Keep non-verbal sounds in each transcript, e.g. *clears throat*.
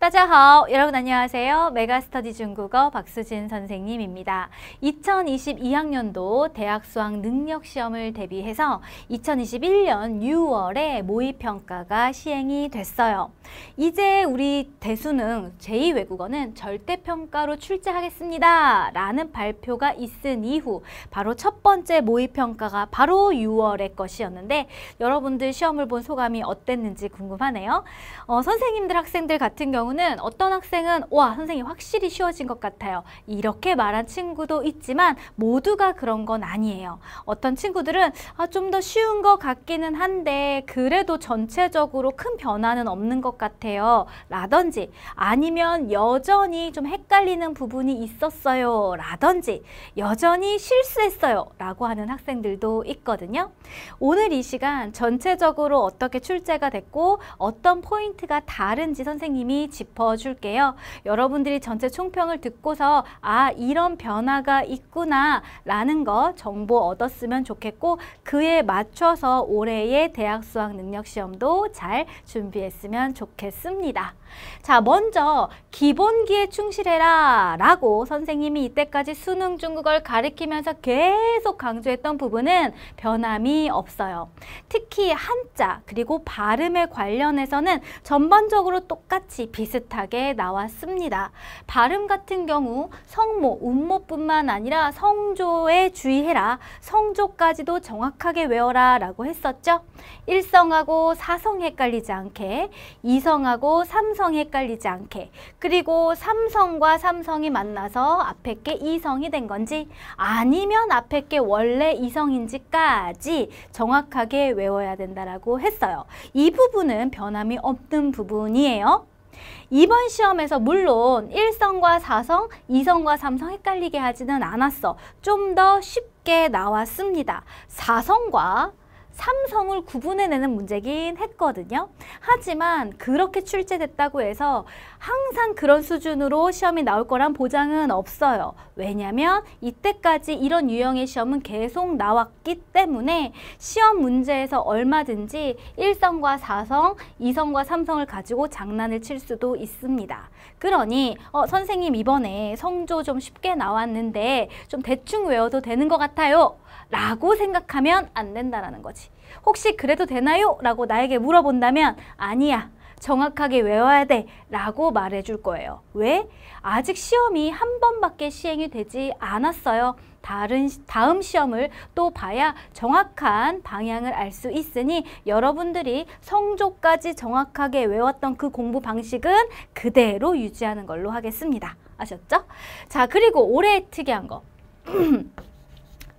따자하오 여러분 안녕하세요. 메가스터디 중국어 박수진 선생님입니다. 2022학년도 대학 수학 능력 시험을 대비해서 2021년 6월에 모의평가가 시행이 됐어요. 이제 우리 대수능 제2외국어는 절대평가로 출제하겠습니다. 라는 발표가 있은 이후 바로 첫 번째 모의평가가 바로 6월의 것이었는데 여러분들 시험을 본 소감이 어땠는지 궁금하네요. 어, 선생님들 학생들 같은 경우 경우는 어떤 학생은 와 선생님 확실히 쉬워진 것 같아요. 이렇게 말한 친구도 있지만 모두가 그런 건 아니에요. 어떤 친구들은 아, 좀더 쉬운 것 같기는 한데 그래도 전체적으로 큰 변화는 없는 것 같아요. 라든지 아니면 여전히 좀 헷갈리는 부분이 있었어요. 라든지 여전히 실수했어요. 라고 하는 학생들도 있거든요. 오늘 이 시간 전체적으로 어떻게 출제가 됐고 어떤 포인트가 다른지 선생님이 짚어줄게요. 여러분들이 전체 총평을 듣고서 아 이런 변화가 있구나 라는 거 정보 얻었으면 좋겠고 그에 맞춰서 올해의 대학 수학 능력 시험도 잘 준비했으면 좋겠습니다. 자, 먼저 기본기에 충실해라 라고 선생님이 이때까지 수능 중국어를 가리키면서 계속 강조했던 부분은 변함이 없어요. 특히 한자 그리고 발음에 관련해서는 전반적으로 똑같이 비슷하게 나왔습니다. 발음 같은 경우 성모, 음모뿐만 아니라 성조에 주의해라, 성조까지도 정확하게 외워라 라고 했었죠. 일성하고 사성 헷갈리지 않게, 이성하고 삼성 삼성이 헷갈리지 않게 그리고 삼성과 삼성이 만나서 앞에 게 이성이 된 건지 아니면 앞에 게 원래 이성인지까지 정확하게 외워야 된다라고 했어요. 이 부분은 변함이 없는 부분이에요. 이번 시험에서 물론 일성과사성이성과삼성 헷갈리게 하지는 않았어. 좀 더 쉽게 나왔습니다. 사성과 삼성을 구분해내는 문제긴 했거든요. 하지만 그렇게 출제됐다고 해서 항상 그런 수준으로 시험이 나올 거란 보장은 없어요. 왜냐면 하 이때까지 이런 유형의 시험은 계속 나왔기 때문에 시험 문제에서 얼마든지 일성과사성이성과삼성을 가지고 장난을 칠 수도 있습니다. 그러니 어, 선생님 이번에 성조 좀 쉽게 나왔는데 좀 대충 외워도 되는 것 같아요. 라고 생각하면 안 된다라는 거지. 혹시 그래도 되나요? 라고 나에게 물어본다면 아니야. 정확하게 외워야 돼 라고 말해줄 거예요. 왜? 아직 시험이 한 번밖에 시행이 되지 않았어요. 다른 다음 시험을 또 봐야 정확한 방향을 알 수 있으니 여러분들이 성조까지 정확하게 외웠던 그 공부 방식은 그대로 유지하는 걸로 하겠습니다. 아셨죠? 자, 그리고 올해 특이한 거. *clears throat*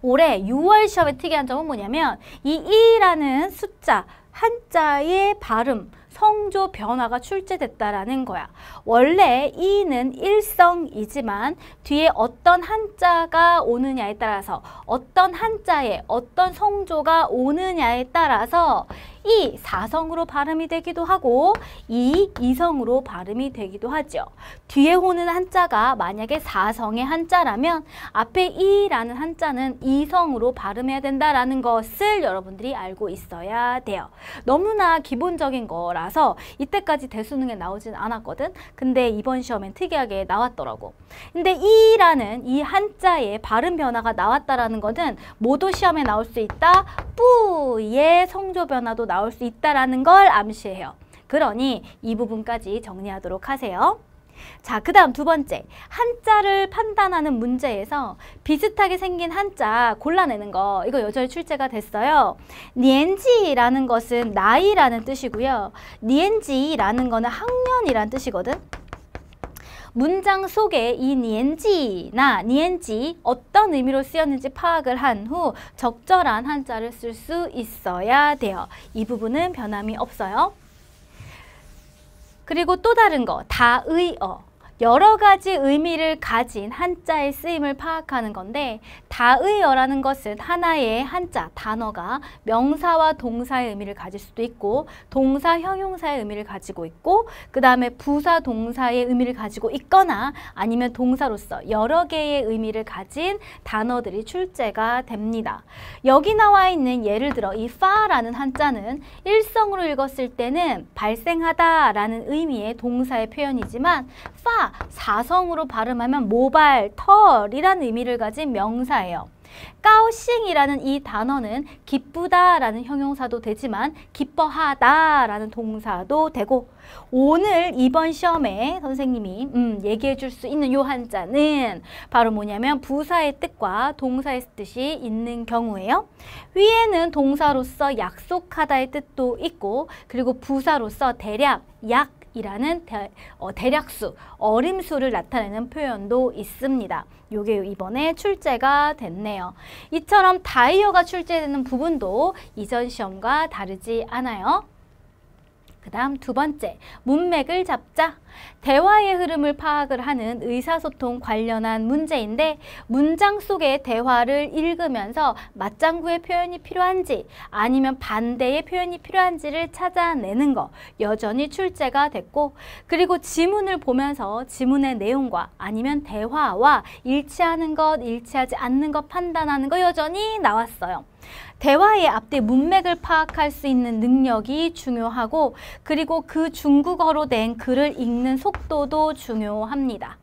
올해 6월 시험에 특이한 점은 뭐냐면 이 2라는 숫자 한자의 발음 성조 변화가 출제됐다라는 거야. 원래 이는 일성이지만 뒤에 어떤 한자가 오느냐에 따라서 어떤 한자에 어떤 성조가 오느냐에 따라서 이 사성으로 발음이 되기도 하고 이 이성으로 발음이 되기도 하죠. 뒤에 오는 한자가 만약에 사성의 한자라면 앞에 이라는 한자는 이성으로 발음해야 된다라는 것을 여러분들이 알고 있어야 돼요. 너무나 기본적인 거라서 이때까지 대수능에 나오진 않았거든. 근데 이번 시험엔 특이하게 나왔더라고. 근데 이라는 이 한자의 발음 변화가 나왔다라는 것은 모두 시험에 나올 수 있다. 뿌의 성조 변화도 나올 수 있다는 걸 암시해요. 그러니 이 부분까지 정리하도록 하세요. 자, 그 다음 두 번째. 한자를 판단하는 문제에서 비슷하게 생긴 한자 골라내는 거. 이거 여전히 출제가 됐어요. 니엔지라는 것은 나이라는 뜻이고요. 니엔지라는 거는 학년이라는 뜻이거든. 문장 속에 이 니엔지나 니엔지 어떤 의미로 쓰였는지 파악을 한 후 적절한 한자를 쓸 수 있어야 돼요. 이 부분은 변함이 없어요. 그리고 또 다른 거 다의어 여러 가지 의미를 가진 한자의 쓰임을 파악하는 건데 다의어라는 것은 하나의 한자, 단어가 명사와 동사의 의미를 가질 수도 있고 동사, 형용사의 의미를 가지고 있고 그 다음에 부사, 동사의 의미를 가지고 있거나 아니면 동사로서 여러 개의 의미를 가진 단어들이 출제가 됩니다. 여기 나와 있는 예를 들어 이 파라는 한자는 일성으로 읽었을 때는 발생하다라는 의미의 동사의 표현이지만 파 사성으로 발음하면 모발, 털이라는 의미를 가진 명사예요. 까오싱이라는 이 단어는 기쁘다라는 형용사도 되지만 기뻐하다라는 동사도 되고 오늘 이번 시험에 선생님이 음, 얘기해 줄 수 있는 요 한자는 바로 뭐냐면 부사의 뜻과 동사의 뜻이 있는 경우예요. 위에는 동사로서 약속하다의 뜻도 있고 그리고 부사로서 대략 약 이라는 대, 어, 략수 어림수를 나타내는 표현도 있습니다. 요게 이번에 출제가 됐네요. 이처럼 다이어가 출제되는 부분도 이전 시험과 다르지 않아요. 그 다음 두 번째, 문맥을 잡자. 대화의 흐름을 파악을 하는 의사소통 관련한 문제인데 문장 속의 대화를 읽으면서 맞장구의 표현이 필요한지 아니면 반대의 표현이 필요한지를 찾아내는 거 여전히 출제가 됐고 그리고 지문을 보면서 지문의 내용과 아니면 대화와 일치하는 것, 일치하지 않는 것 판단하는 거 여전히 나왔어요. 대화의 앞뒤 문맥을 파악할 수 있는 능력이 중요하고 그리고 그 중국어로 된 글을 읽는 속도도 중요합니다.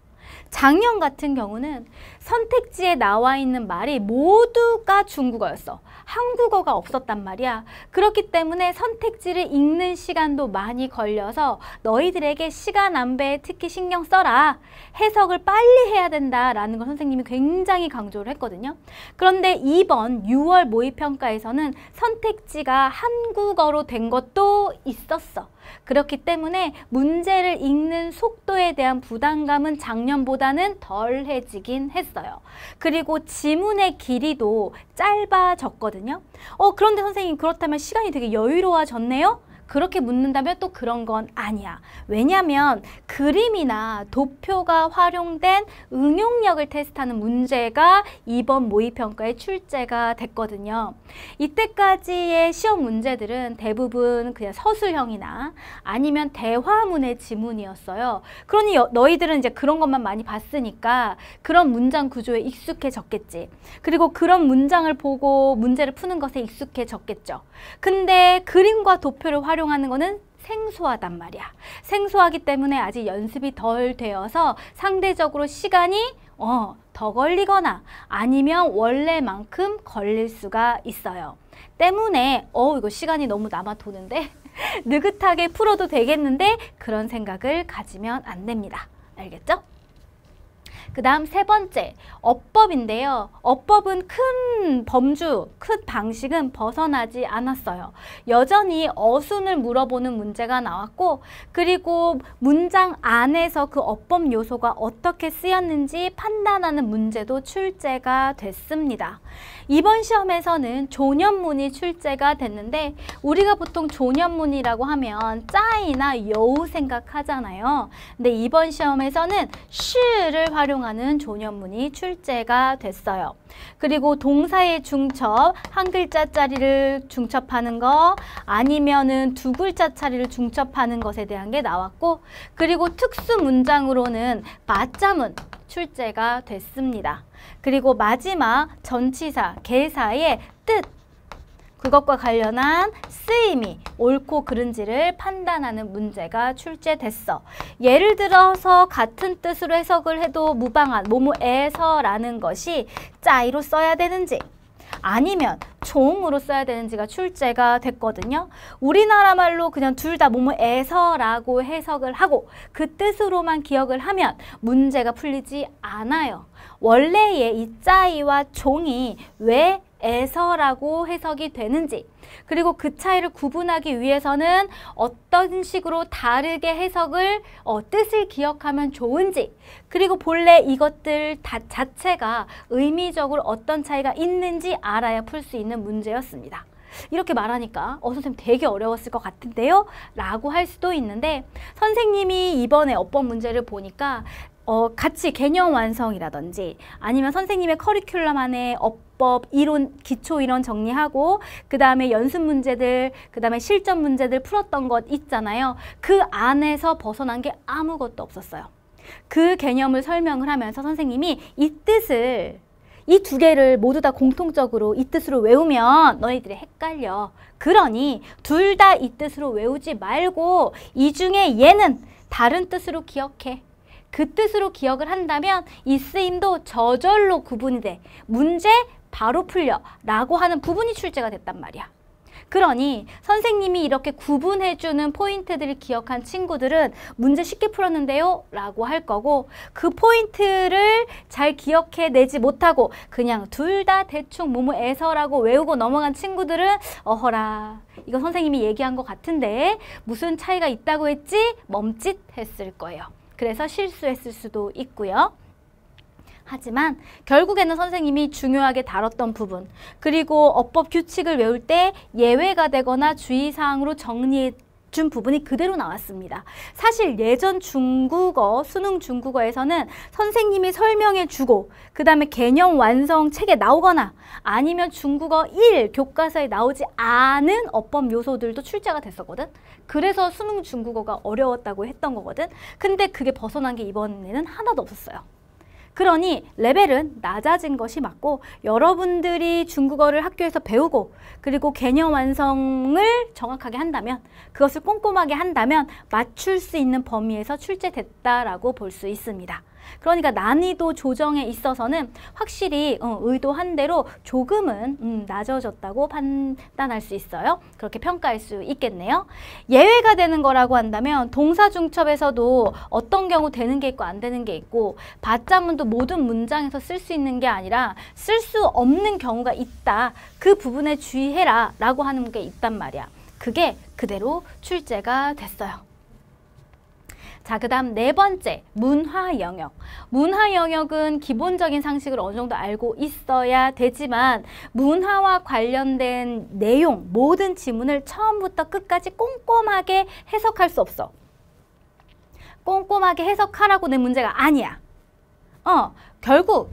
작년 같은 경우는 선택지에 나와 있는 말이 모두가 중국어였어. 한국어가 없었단 말이야. 그렇기 때문에 선택지를 읽는 시간도 많이 걸려서 너희들에게 시간 안배에 특히 신경 써라. 해석을 빨리 해야 된다라는 걸 선생님이 굉장히 강조를 했거든요. 그런데 이번 6월 모의평가에서는 선택지가 한국어로 된 것도 있었어. 그렇기 때문에 문제를 읽는 속도에 대한 부담감은 작년보다는 덜해지긴 했어. 했어요. 그리고 지문의 길이도 짧아졌거든요. 어, 그런데 선생님 그렇다면 시간이 되게 여유로워졌네요? 그렇게 묻는다면 또 그런 건 아니야. 왜냐하면 그림이나 도표가 활용된 응용력을 테스트하는 문제가 이번 모의평가에 출제가 됐거든요. 이때까지의 시험 문제들은 대부분 그냥 서술형이나 아니면 대화문의 지문이었어요. 그러니 너희들은 이제 그런 것만 많이 봤으니까 그런 문장 구조에 익숙해졌겠지. 그리고 그런 문장을 보고 문제를 푸는 것에 익숙해졌겠죠. 근데 그림과 도표를 활용 활용하는 거는 생소하단 말이야. 생소하기 때문에 아직 연습이 덜 되어서 상대적으로 시간이 어, 더 걸리거나 아니면 원래만큼 걸릴 수가 있어요. 때문에 어 이거 시간이 너무 남아 도는데 *laughs* 느긋하게 풀어도 되겠는데 그런 생각을 가지면 안 됩니다. 알겠죠? 그 다음 세 번째, 어법인데요어법은큰 범주, 큰 방식은 벗어나지 않았어요. 여전히 어순을 물어보는 문제가 나왔고 그리고 문장 안에서 그어법 요소가 어떻게 쓰였는지 판단하는 문제도 출제가 됐습니다. 이번 시험에서는 조년문이 출제가 됐는데 우리가 보통 조년문이라고 하면 짜이나 여우 생각하잖아요. 근데 이번 시험에서는 슈를 활용 활용하는 조년문이 출제가 됐어요. 그리고 동사의 중첩, 한 글자짜리를 중첩하는 거 아니면은 두 글자짜리를 중첩하는 것에 대한 게 나왔고 그리고 특수 문장으로는 맞자문 출제가 됐습니다. 그리고 마지막 전치사, 개사의 뜻 그것과 관련한 쓰임이 옳고 그른지를 판단하는 문제가 출제됐어. 예를 들어서 같은 뜻으로 해석을 해도 무방한 모모에서라는 것이 짜이로 써야 되는지 아니면 종으로 써야 되는지가 출제가 됐거든요. 우리나라 말로 그냥 둘다 뭐뭐에서라고 해석을 하고 그 뜻으로만 기억을 하면 문제가 풀리지 않아요. 원래의 이 짜이와 종이 왜 에서라고 해석이 되는지 그리고 그 차이를 구분하기 위해서는 어떤 식으로 다르게 해석을 어, 뜻을 기억하면 좋은지 그리고 본래 이것들 다, 자체가 의미적으로 어떤 차이가 있는지 알아야 풀 수 있는 문제였습니다. 이렇게 말하니까 어 선생님 되게 어려웠을 것 같은데요? 라고 할 수도 있는데 선생님이 이번에 어법 문제를 보니까 어, 같이 개념 완성이라든지 아니면 선생님의 커리큘럼 안에 어법, 이론, 기초 이론 정리하고 그 다음에 연습 문제들, 그 다음에 실전 문제들 풀었던 것 있잖아요. 그 안에서 벗어난 게 아무것도 없었어요. 그 개념을 설명을 하면서 선생님이 이 뜻을 이두 개를 모두 다 공통적으로 이 뜻으로 외우면 너희들이 헷갈려. 그러니 둘 다 이 뜻으로 외우지 말고 이 중에 얘는 다른 뜻으로 기억해. 그 뜻으로 기억을 한다면 이 쓰임도 저절로 구분이 돼. 문제 바로 풀려. 라고 하는 부분이 출제가 됐단 말이야. 그러니 선생님이 이렇게 구분해주는 포인트들을 기억한 친구들은 문제 쉽게 풀었는데요 라고 할 거고 그 포인트를 잘 기억해내지 못하고 그냥 둘 다 대충 뭐뭐에서라고 외우고 넘어간 친구들은 어허라 이거 선생님이 얘기한 것 같은데 무슨 차이가 있다고 했지 멈칫 했을 거예요. 그래서 실수했을 수도 있고요. 하지만 결국에는 선생님이 중요하게 다뤘던 부분 그리고 어법 규칙을 외울 때 예외가 되거나 주의사항으로 정리해 준 부분이 그대로 나왔습니다. 사실 예전 중국어, 수능 중국어에서는 선생님이 설명해 주고 그 다음에 개념 완성 책에 나오거나 아니면 중국어 1 교과서에 나오지 않은 어법 요소들도 출제가 됐었거든. 그래서 수능 중국어가 어려웠다고 했던 거거든. 근데 그게 벗어난 게 이번에는 하나도 없었어요. 그러니 레벨은 낮아진 것이 맞고 여러분들이 중국어를 학교에서 배우고 그리고 개념 완성을 정확하게 한다면 그것을 꼼꼼하게 한다면 맞출 수 있는 범위에서 출제됐다라고 볼 수 있습니다. 그러니까 난이도 조정에 있어서는 확실히 어, 의도한 대로 조금은 음, 낮아졌다고 판단할 수 있어요. 그렇게 평가할 수 있겠네요. 예외가 되는 거라고 한다면 동사 중첩에서도 어떤 경우 되는 게 있고 안 되는 게 있고 받자문도 모든 문장에서 쓸 수 있는 게 아니라 쓸 수 없는 경우가 있다. 그 부분에 주의해라 라고 하는 게 있단 말이야. 그게 그대로 출제가 됐어요. 자, 그 다음 네 번째, 문화 영역. 문화 영역은 기본적인 상식을 어느 정도 알고 있어야 되지만 문화와 관련된 내용, 모든 지문을 처음부터 끝까지 꼼꼼하게 해석할 수 없어. 꼼꼼하게 해석하라고 내 문제가 아니야. 어, 결국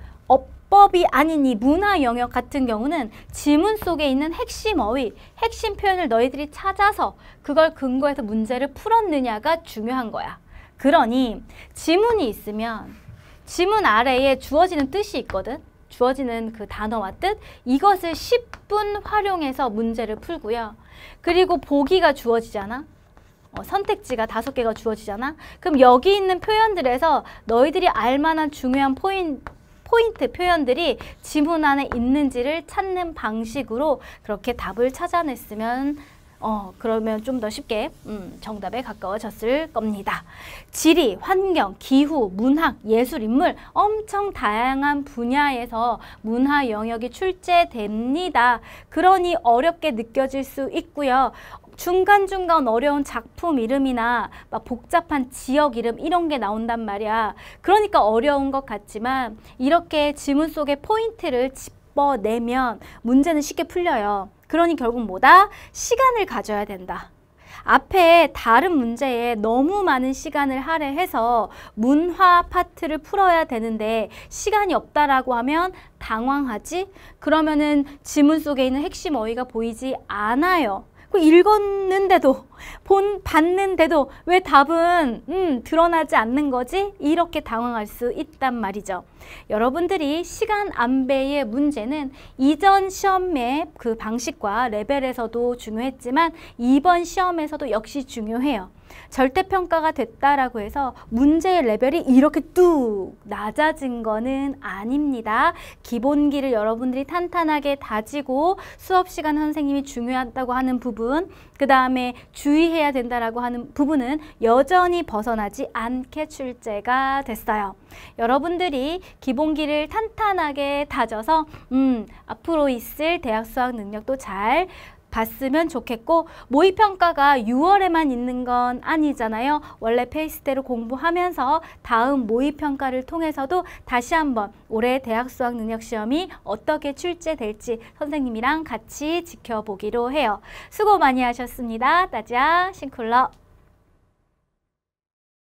법이 아닌 이 문화 영역 같은 경우는 지문 속에 있는 핵심 어휘, 핵심 표현을 너희들이 찾아서 그걸 근거해서 문제를 풀었느냐가 중요한 거야. 그러니 지문이 있으면 지문 아래에 주어지는 뜻이 있거든. 주어지는 그 단어와 뜻 이것을 10분 활용해서 문제를 풀고요. 그리고 보기가 주어지잖아. 어, 선택지가 다섯 개가 주어지잖아. 그럼 여기 있는 표현들에서 너희들이 알만한 중요한 포인, 포인트 표현들이 지문 안에 있는지를 찾는 방식으로 그렇게 답을 찾아냈으면 어, 그러면 좀 더 쉽게 음, 정답에 가까워졌을 겁니다. 지리, 환경, 기후, 문학, 예술, 인물 엄청 다양한 분야에서 문화 영역이 출제됩니다. 그러니 어렵게 느껴질 수 있고요. 중간중간 어려운 작품 이름이나 막 복잡한 지역 이름 이런 게 나온단 말이야. 그러니까 어려운 것 같지만 이렇게 지문 속의 포인트를 짚 짚어내면 문제는 쉽게 풀려요. 그러니 결국 뭐다? 시간을 가져야 된다. 앞에 다른 문제에 너무 많은 시간을 할애해서 문화 파트를 풀어야 되는데 시간이 없다라고 하면 당황하지? 그러면은 지문 속에 있는 핵심 어휘가 보이지 않아요. 그 읽었는데도 본 봤는데도 왜 답은 음, 드러나지 않는 거지? 이렇게 당황할 수 있단 말이죠. 여러분들이 시간 안배의 문제는 이전 시험의 그 방식과 레벨에서도 중요했지만 이번 시험에서도 역시 중요해요. 절대평가가 됐다라고 해서 문제의 레벨이 이렇게 뚝 낮아진 거는 아닙니다. 기본기를 여러분들이 탄탄하게 다지고 수업시간 선생님이 중요하다고 하는 부분 그 다음에 주의해야 된다라고 하는 부분은 여전히 벗어나지 않게 출제가 됐어요. 여러분들이 기본기를 탄탄하게 다져서 음 앞으로 있을 대학 수학 능력도 잘 봤으면 좋겠고 모의평가가 6월에만 있는 건 아니잖아요. 원래 페이스대로 공부하면서 다음 모의평가를 통해서도 다시 한번 올해 대학 수학 능력 시험이 어떻게 출제될지 선생님이랑 같이 지켜보기로 해요. 수고 많이 하셨습니다. 따자 싱쿨러